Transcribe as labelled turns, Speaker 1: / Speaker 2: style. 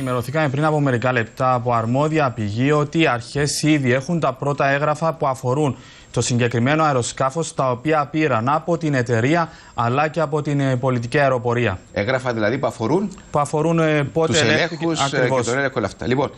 Speaker 1: ενημερωθήκαμε πριν από μερικά λεπτά από αρμόδια πηγή ότι οι αρχές ήδη έχουν τα πρώτα έγγραφα που αφορούν το συγκεκριμένο αεροσκάφος, τα οποία πήραν από την εταιρεία αλλά και από την ε, πολιτική αεροπορία. Έγγραφα δηλαδή που αφορούν. Που αφορούν ε, πότε. Τους ελέγχους ε, και τον έλεγχο
Speaker 2: όλα αυτά. Λοιπόν,